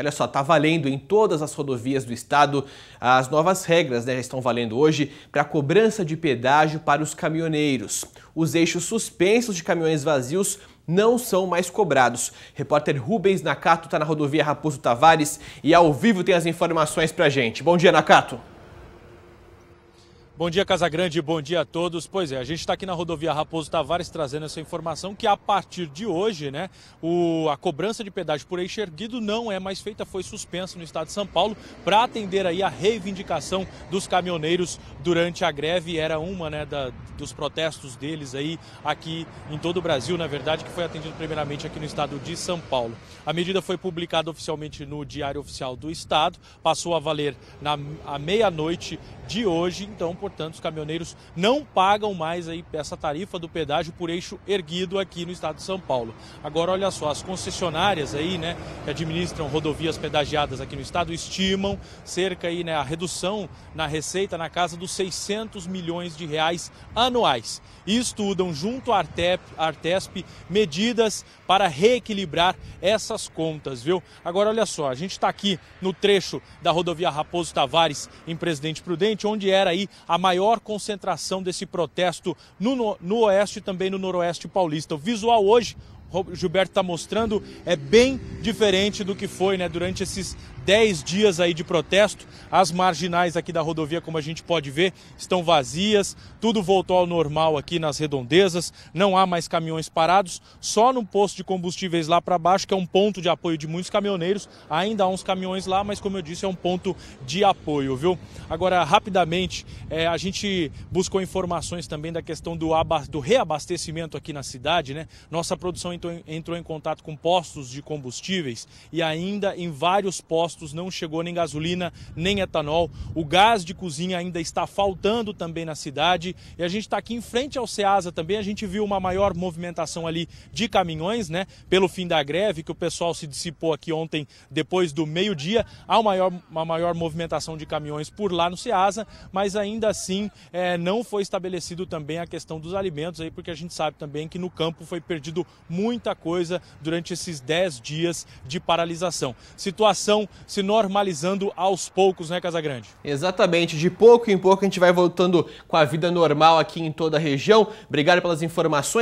olha só, está valendo em todas as rodovias do estado as novas regras, né, já estão valendo hoje, para cobrança de pedágio para os caminhoneiros. Os eixos suspensos de caminhões vazios não são mais cobrados. Repórter Rubens Nakato está na rodovia Raposo Tavares e ao vivo tem as informações para gente. Bom dia, Nakato! Bom dia, Casagrande, bom dia a todos. Pois é, a gente está aqui na rodovia Raposo Tavares trazendo essa informação que a partir de hoje, né, o, a cobrança de pedágio por eixo erguido não é mais feita, foi suspensa no estado de São Paulo para atender aí a reivindicação dos caminhoneiros durante a greve. Era uma, né, da, dos protestos deles aí aqui em todo o Brasil, na verdade, que foi atendido primeiramente aqui no estado de São Paulo. A medida foi publicada oficialmente no Diário Oficial do Estado, passou a valer na, à meia-noite de hoje, então, por portanto, os caminhoneiros não pagam mais aí essa tarifa do pedágio por eixo erguido aqui no estado de São Paulo. Agora, olha só, as concessionárias aí, né, que administram rodovias pedagiadas aqui no estado, estimam cerca aí, né, a redução na receita na casa dos 600 milhões de reais anuais. E estudam junto à Artep, Artesp medidas para reequilibrar essas contas, viu? Agora, olha só, a gente está aqui no trecho da rodovia Raposo Tavares em Presidente Prudente, onde era aí a a maior concentração desse protesto no, no oeste e também no noroeste paulista. O visual hoje, Gilberto está mostrando é bem diferente do que foi né, durante esses 10 dias aí de protesto. As marginais aqui da rodovia, como a gente pode ver, estão vazias, tudo voltou ao normal aqui nas redondezas, não há mais caminhões parados, só no posto de combustíveis lá para baixo, que é um ponto de apoio de muitos caminhoneiros, ainda há uns caminhões lá, mas como eu disse, é um ponto de apoio, viu? Agora, rapidamente, é, a gente buscou informações também da questão do, do reabastecimento aqui na cidade, né? Nossa produção entrou, entrou em contato com postos de combustíveis e ainda em vários postos não chegou nem gasolina, nem etanol. O gás de cozinha ainda está faltando também na cidade. E a gente está aqui em frente ao Ceasa também. A gente viu uma maior movimentação ali de caminhões, né? Pelo fim da greve, que o pessoal se dissipou aqui ontem depois do meio-dia. Há uma maior, uma maior movimentação de caminhões por lá no Ceasa, mas ainda assim é, não foi estabelecido também a questão dos alimentos aí, porque a gente sabe também que no campo foi perdido muito muita coisa durante esses 10 dias de paralisação. Situação se normalizando aos poucos, né, Casagrande? Exatamente. De pouco em pouco a gente vai voltando com a vida normal aqui em toda a região. Obrigado pelas informações.